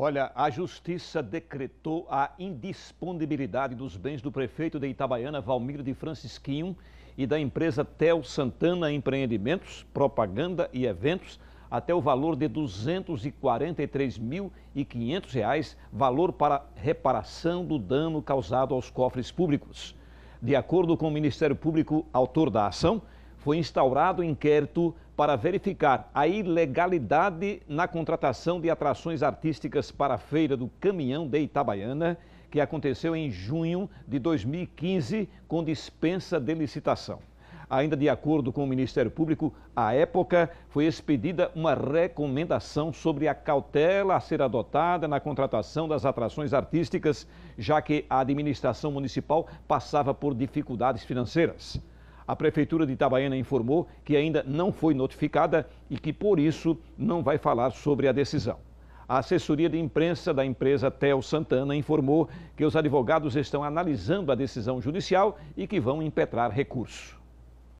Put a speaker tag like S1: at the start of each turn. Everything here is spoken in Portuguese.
S1: Olha, a Justiça decretou a indisponibilidade dos bens do prefeito de Itabaiana, Valmir de Francisquinho, e da empresa Tel Santana Empreendimentos, Propaganda e Eventos, até o valor de R$ 243.500, valor para reparação do dano causado aos cofres públicos. De acordo com o Ministério Público, autor da ação, foi instaurado um inquérito para verificar a ilegalidade na contratação de atrações artísticas para a Feira do Caminhão de Itabaiana, que aconteceu em junho de 2015, com dispensa de licitação. Ainda de acordo com o Ministério Público, à época foi expedida uma recomendação sobre a cautela a ser adotada na contratação das atrações artísticas, já que a administração municipal passava por dificuldades financeiras. A Prefeitura de Itabaiana informou que ainda não foi notificada e que, por isso, não vai falar sobre a decisão. A assessoria de imprensa da empresa Tel Santana informou que os advogados estão analisando a decisão judicial e que vão impetrar recurso.